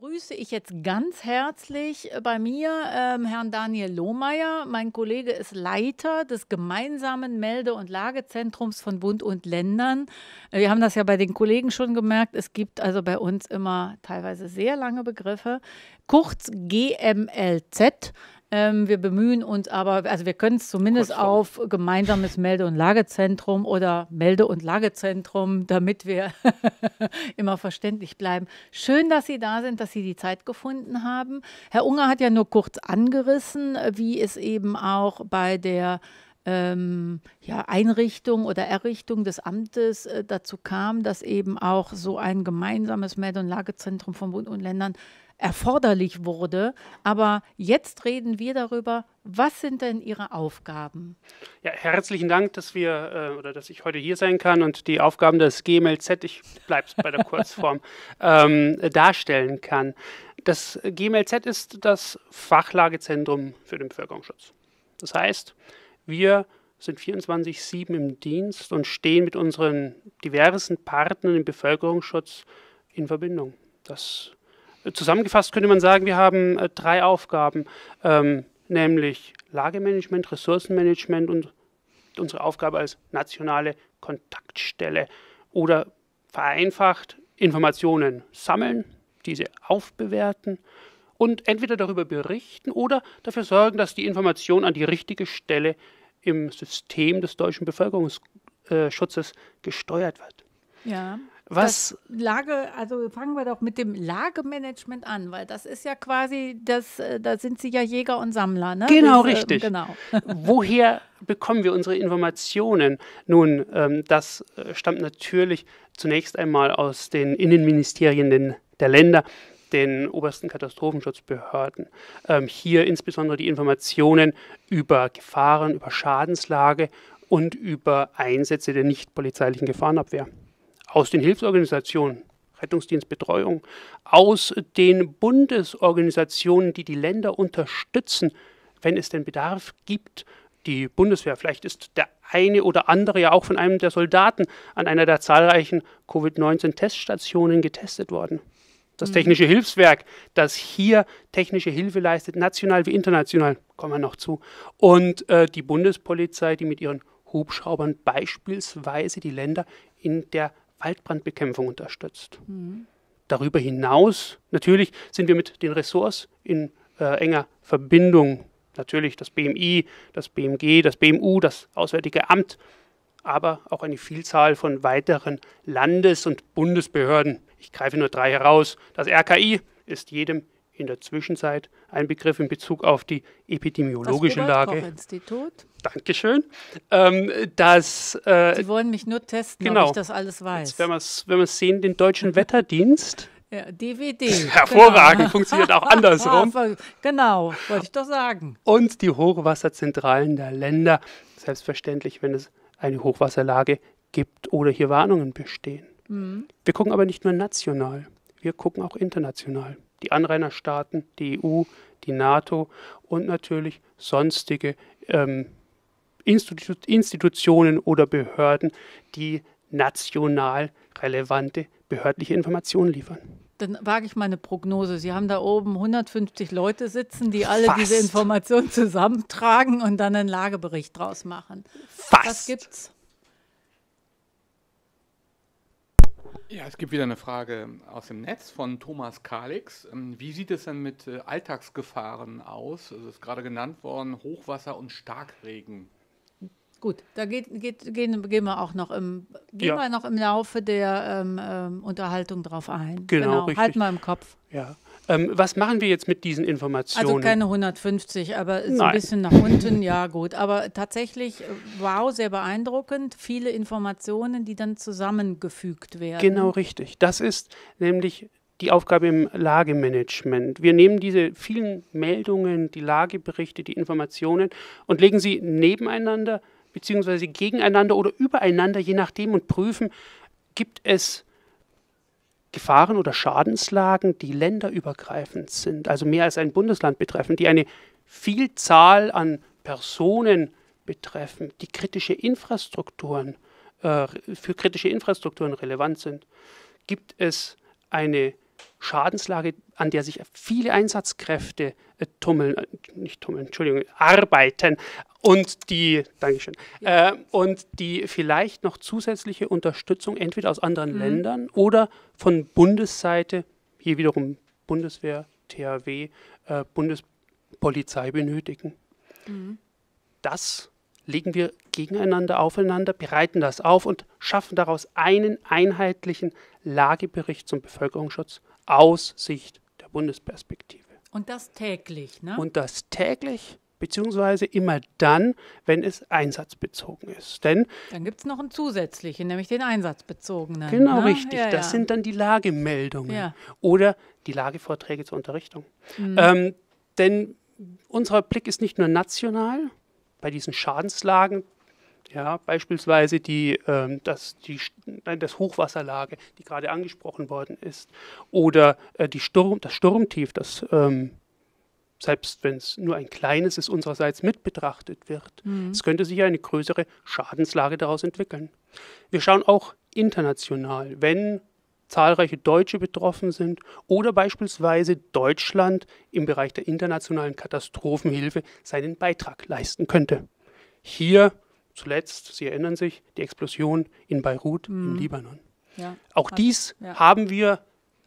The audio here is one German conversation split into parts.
Grüße ich jetzt ganz herzlich äh, bei mir ähm, Herrn Daniel Lohmeier. Mein Kollege ist Leiter des gemeinsamen Melde- und Lagezentrums von Bund und Ländern. Äh, wir haben das ja bei den Kollegen schon gemerkt. Es gibt also bei uns immer teilweise sehr lange Begriffe. Kurz GMLZ. Ähm, wir bemühen uns aber, also wir können es zumindest auf gemeinsames Melde- und Lagezentrum oder Melde- und Lagezentrum, damit wir immer verständlich bleiben. Schön, dass Sie da sind, dass Sie die Zeit gefunden haben. Herr Unger hat ja nur kurz angerissen, wie es eben auch bei der ähm, ja, Einrichtung oder Errichtung des Amtes äh, dazu kam, dass eben auch so ein gemeinsames Melde- und Lagezentrum von Bund und Ländern erforderlich wurde. Aber jetzt reden wir darüber, was sind denn Ihre Aufgaben? Ja, herzlichen Dank, dass wir äh, oder dass ich heute hier sein kann und die Aufgaben des GMLZ, ich bleibe bei der Kurzform, ähm, darstellen kann. Das GMLZ ist das Fachlagezentrum für den Bevölkerungsschutz. Das heißt, wir sind 24-7 im Dienst und stehen mit unseren diversen Partnern im Bevölkerungsschutz in Verbindung. Das Zusammengefasst könnte man sagen, wir haben äh, drei Aufgaben, ähm, nämlich Lagemanagement, Ressourcenmanagement und unsere Aufgabe als nationale Kontaktstelle oder vereinfacht Informationen sammeln, diese aufbewerten und entweder darüber berichten oder dafür sorgen, dass die Information an die richtige Stelle im System des deutschen Bevölkerungsschutzes gesteuert wird. Ja. Was? Das Lage, also fangen wir doch mit dem Lagemanagement an, weil das ist ja quasi, das, äh, da sind Sie ja Jäger und Sammler, ne? Genau, das, ähm, richtig. Ähm, genau. Woher bekommen wir unsere Informationen? Nun, ähm, das äh, stammt natürlich zunächst einmal aus den Innenministerien der Länder den obersten Katastrophenschutzbehörden. Ähm, hier insbesondere die Informationen über Gefahren, über Schadenslage und über Einsätze der nichtpolizeilichen Gefahrenabwehr aus den Hilfsorganisationen, Rettungsdienstbetreuung, aus den Bundesorganisationen, die die Länder unterstützen, wenn es denn Bedarf gibt. Die Bundeswehr, vielleicht ist der eine oder andere ja auch von einem der Soldaten an einer der zahlreichen Covid-19-Teststationen getestet worden. Das mhm. technische Hilfswerk, das hier technische Hilfe leistet, national wie international, kommen wir noch zu. Und äh, die Bundespolizei, die mit ihren Hubschraubern beispielsweise die Länder in der Waldbrandbekämpfung unterstützt. Mhm. Darüber hinaus, natürlich sind wir mit den Ressorts in äh, enger Verbindung. Natürlich das BMI, das BMG, das BMU, das Auswärtige Amt, aber auch eine Vielzahl von weiteren Landes- und Bundesbehörden. Ich greife nur drei heraus. Das RKI ist jedem in der Zwischenzeit ein Begriff in Bezug auf die epidemiologische Lage. Koch-Institut. Dankeschön. Ähm, das, äh, Sie wollen mich nur testen, genau. ob ich das alles weiß. Jetzt, wenn wir es sehen, den Deutschen Wetterdienst. Ja, DWD. Genau. Hervorragend, genau. funktioniert auch andersrum. Ah, genau, wollte ich doch sagen. Und die Hochwasserzentralen der Länder. Selbstverständlich, wenn es eine Hochwasserlage gibt oder hier Warnungen bestehen. Mhm. Wir gucken aber nicht nur national wir gucken auch international. Die Anrainerstaaten, die EU, die NATO und natürlich sonstige ähm, Institu Institutionen oder Behörden, die national relevante behördliche Informationen liefern. Dann wage ich meine Prognose. Sie haben da oben 150 Leute sitzen, die alle Fast. diese Informationen zusammentragen und dann einen Lagebericht draus machen. Fast. Was gibt's? Ja, es gibt wieder eine Frage aus dem Netz von Thomas Kalix. Ähm, wie sieht es denn mit äh, Alltagsgefahren aus? Es ist gerade genannt worden, Hochwasser und Starkregen. Gut, da geht, geht, gehen, gehen wir auch noch im, gehen ja. wir noch im Laufe der ähm, ähm Unterhaltung drauf ein. Genau, genau. Halt richtig. Halt mal im Kopf. Ja, ähm, was machen wir jetzt mit diesen Informationen? Also keine 150, aber so ein bisschen nach unten, ja gut. Aber tatsächlich, äh, wow, sehr beeindruckend, viele Informationen, die dann zusammengefügt werden. Genau richtig. Das ist nämlich die Aufgabe im Lagemanagement. Wir nehmen diese vielen Meldungen, die Lageberichte, die Informationen und legen sie nebeneinander beziehungsweise gegeneinander oder übereinander, je nachdem, und prüfen, gibt es Gefahren oder Schadenslagen, die länderübergreifend sind, also mehr als ein Bundesland betreffen, die eine Vielzahl an Personen betreffen, die kritische Infrastrukturen äh, für kritische Infrastrukturen relevant sind, gibt es eine Schadenslage, an der sich viele Einsatzkräfte äh, tummeln, äh, nicht tummeln, Entschuldigung, arbeiten und die, Dankeschön, äh, und die vielleicht noch zusätzliche Unterstützung entweder aus anderen mhm. Ländern oder von Bundesseite, hier wiederum Bundeswehr, THW, äh, Bundespolizei benötigen. Mhm. Das legen wir gegeneinander aufeinander, bereiten das auf und schaffen daraus einen einheitlichen Lagebericht zum Bevölkerungsschutz aus Sicht der Bundesperspektive. Und das täglich, ne? Und das täglich, beziehungsweise immer dann, wenn es einsatzbezogen ist. Denn dann gibt es noch einen zusätzlichen, nämlich den einsatzbezogenen. Genau, ne? richtig. Ja, das sind dann die Lagemeldungen ja. oder die Lagevorträge zur Unterrichtung. Mhm. Ähm, denn unser Blick ist nicht nur national, bei diesen Schadenslagen, ja, beispielsweise die, ähm, das, die, nein, das Hochwasserlage, die gerade angesprochen worden ist, oder äh, die Sturm, das Sturmtief, das ähm, selbst wenn es nur ein kleines ist, unsererseits mit betrachtet wird. Mhm. Es könnte sich eine größere Schadenslage daraus entwickeln. Wir schauen auch international, wenn zahlreiche Deutsche betroffen sind oder beispielsweise Deutschland im Bereich der internationalen Katastrophenhilfe seinen Beitrag leisten könnte. Hier zuletzt, Sie erinnern sich, die Explosion in Beirut mhm. im Libanon. Ja, Auch dies ja. haben wir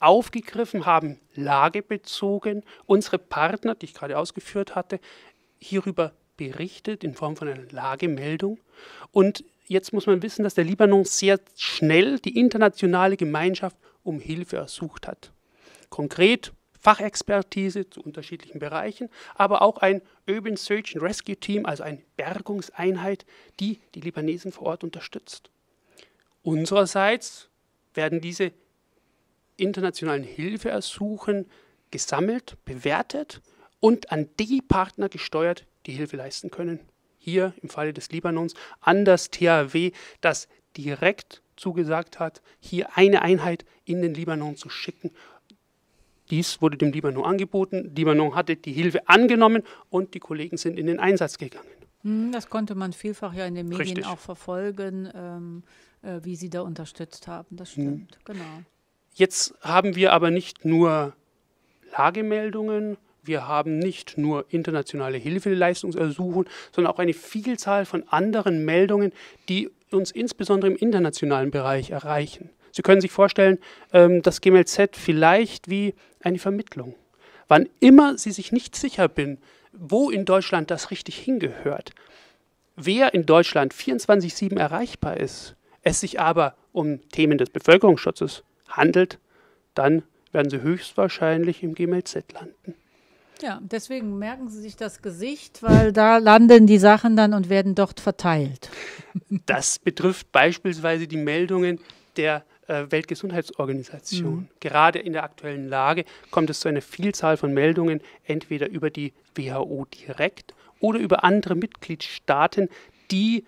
aufgegriffen, haben Lage bezogen, unsere Partner, die ich gerade ausgeführt hatte, hierüber berichtet in Form von einer Lagemeldung und jetzt muss man wissen, dass der Libanon sehr schnell die internationale Gemeinschaft um Hilfe ersucht hat. Konkret Fachexpertise zu unterschiedlichen Bereichen, aber auch ein Urban Search and Rescue Team, also eine Bergungseinheit, die die Libanesen vor Ort unterstützt. Unsererseits werden diese internationalen Hilfeersuchen gesammelt, bewertet und an die Partner gesteuert, die Hilfe leisten können hier im Falle des Libanons an das THW, das direkt zugesagt hat, hier eine Einheit in den Libanon zu schicken. Dies wurde dem Libanon angeboten. Libanon hatte die Hilfe angenommen und die Kollegen sind in den Einsatz gegangen. Hm, das konnte man vielfach ja in den Medien Richtig. auch verfolgen, ähm, äh, wie sie da unterstützt haben. Das hm. stimmt, mhm. genau. Jetzt haben wir aber nicht nur Lagemeldungen, wir haben nicht nur internationale Hilfeleistungsersuchen, sondern auch eine Vielzahl von anderen Meldungen, die uns insbesondere im internationalen Bereich erreichen. Sie können sich vorstellen, ähm, dass GMLZ vielleicht wie eine Vermittlung. Wann immer Sie sich nicht sicher bin, wo in Deutschland das richtig hingehört, wer in Deutschland 24-7 erreichbar ist, es sich aber um Themen des Bevölkerungsschutzes handelt, dann werden Sie höchstwahrscheinlich im GMLZ landen. Ja, deswegen merken Sie sich das Gesicht, weil da landen die Sachen dann und werden dort verteilt. Das betrifft beispielsweise die Meldungen der äh, Weltgesundheitsorganisation. Mhm. Gerade in der aktuellen Lage kommt es zu einer Vielzahl von Meldungen, entweder über die WHO direkt oder über andere Mitgliedstaaten, die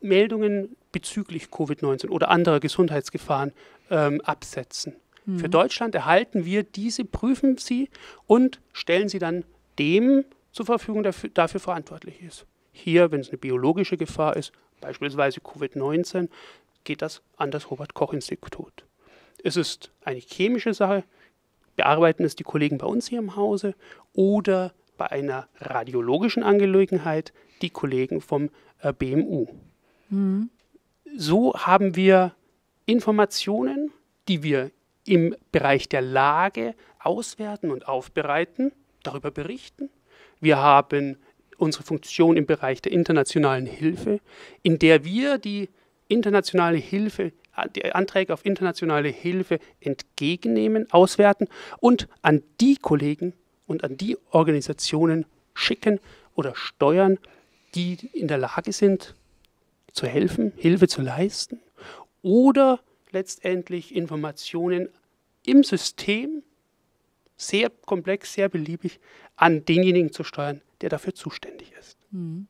Meldungen bezüglich Covid-19 oder anderer Gesundheitsgefahren ähm, absetzen. Mhm. Für Deutschland erhalten wir diese, prüfen sie und stellen sie dann dem zur Verfügung, der dafür verantwortlich ist. Hier, wenn es eine biologische Gefahr ist, beispielsweise Covid-19, geht das an das Robert-Koch-Institut. Es ist eine chemische Sache, bearbeiten es die Kollegen bei uns hier im Hause oder bei einer radiologischen Angelegenheit die Kollegen vom äh, BMU. Mhm. So haben wir Informationen, die wir im Bereich der Lage auswerten und aufbereiten, darüber berichten. Wir haben unsere Funktion im Bereich der internationalen Hilfe, in der wir die internationale Hilfe, die Anträge auf internationale Hilfe entgegennehmen, auswerten und an die Kollegen und an die Organisationen schicken oder steuern, die in der Lage sind, zu helfen, Hilfe zu leisten oder letztendlich Informationen im System sehr komplex, sehr beliebig an denjenigen zu steuern, der dafür zuständig ist. Mhm.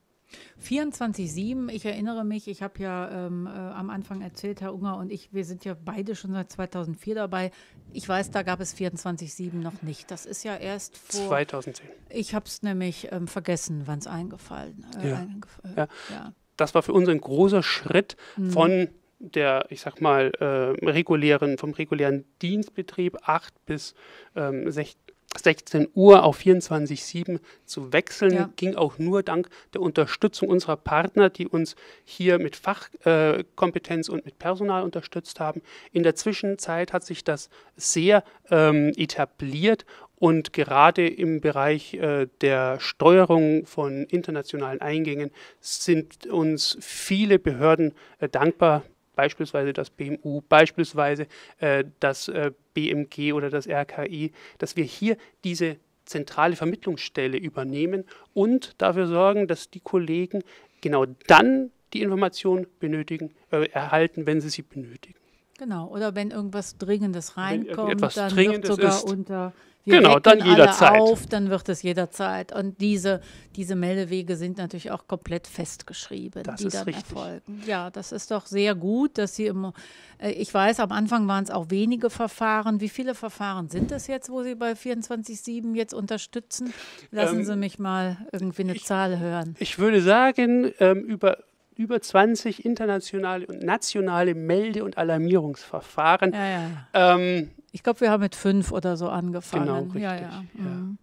24-7, ich erinnere mich, ich habe ja ähm, äh, am Anfang erzählt, Herr Unger und ich, wir sind ja beide schon seit 2004 dabei. Ich weiß, da gab es 24-7 noch nicht. Das ist ja erst vor. 2010. Ich habe es nämlich ähm, vergessen, wann es eingefallen ist. Äh, ja. äh, ja. ja. Das war für uns ein großer Schritt mhm. von der, ich sag mal, äh, regulären, vom regulären Dienstbetrieb 8 bis ähm, 16, Uhr auf 24,7 7 zu wechseln, ja. ging auch nur dank der Unterstützung unserer Partner, die uns hier mit Fachkompetenz äh, und mit Personal unterstützt haben. In der Zwischenzeit hat sich das sehr ähm, etabliert und gerade im Bereich äh, der Steuerung von internationalen Eingängen sind uns viele Behörden äh, dankbar, beispielsweise das BMU, beispielsweise äh, das äh, BMG oder das RKI, dass wir hier diese zentrale Vermittlungsstelle übernehmen und dafür sorgen, dass die Kollegen genau dann die Informationen benötigen, äh, erhalten, wenn sie sie benötigen. Genau, oder wenn irgendwas Dringendes reinkommt, dann Dringendes wird sogar ist. unter wir genau, dann jederzeit. auf, dann wird es jederzeit. Und diese, diese Meldewege sind natürlich auch komplett festgeschrieben, das die dann richtig. erfolgen. Ja, das ist doch sehr gut, dass Sie immer, äh, ich weiß, am Anfang waren es auch wenige Verfahren. Wie viele Verfahren sind es jetzt, wo Sie bei 24.7 jetzt unterstützen? Lassen ähm, Sie mich mal irgendwie eine ich, Zahl hören. Ich würde sagen, ähm, über über 20 internationale und nationale Melde- und Alarmierungsverfahren. Ja, ja. Ähm, ich glaube, wir haben mit fünf oder so angefangen. Genau, richtig. Ja, mhm.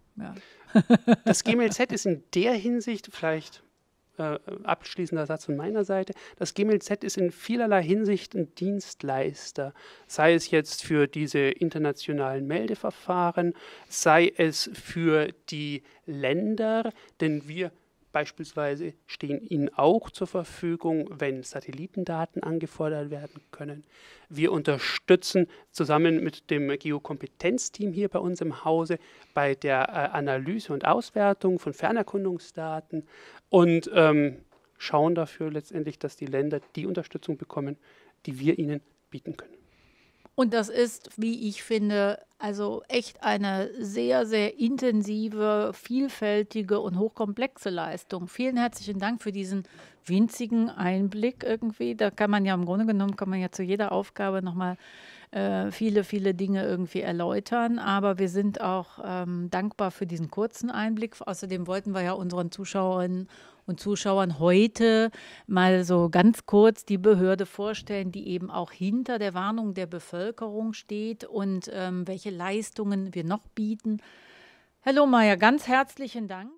Das GMLZ ist in der Hinsicht vielleicht äh, abschließender Satz von meiner Seite. Das GMLZ ist in vielerlei Hinsicht ein Dienstleister, sei es jetzt für diese internationalen Meldeverfahren, sei es für die Länder, denn wir beispielsweise stehen Ihnen auch zur Verfügung, wenn Satellitendaten angefordert werden können. Wir unterstützen zusammen mit dem Geokompetenzteam hier bei uns im Hause bei der äh, Analyse und Auswertung von Fernerkundungsdaten und ähm, schauen dafür letztendlich, dass die Länder die Unterstützung bekommen, die wir ihnen bieten können. Und das ist, wie ich finde, also echt eine sehr, sehr intensive, vielfältige und hochkomplexe Leistung. Vielen herzlichen Dank für diesen winzigen Einblick irgendwie. Da kann man ja im Grunde genommen, kann man ja zu jeder Aufgabe nochmal äh, viele, viele Dinge irgendwie erläutern. Aber wir sind auch ähm, dankbar für diesen kurzen Einblick. Außerdem wollten wir ja unseren Zuschauerinnen und Zuschauern heute mal so ganz kurz die Behörde vorstellen, die eben auch hinter der Warnung der Bevölkerung steht und ähm, welche Leistungen wir noch bieten. Herr Lohmeier, ganz herzlichen Dank.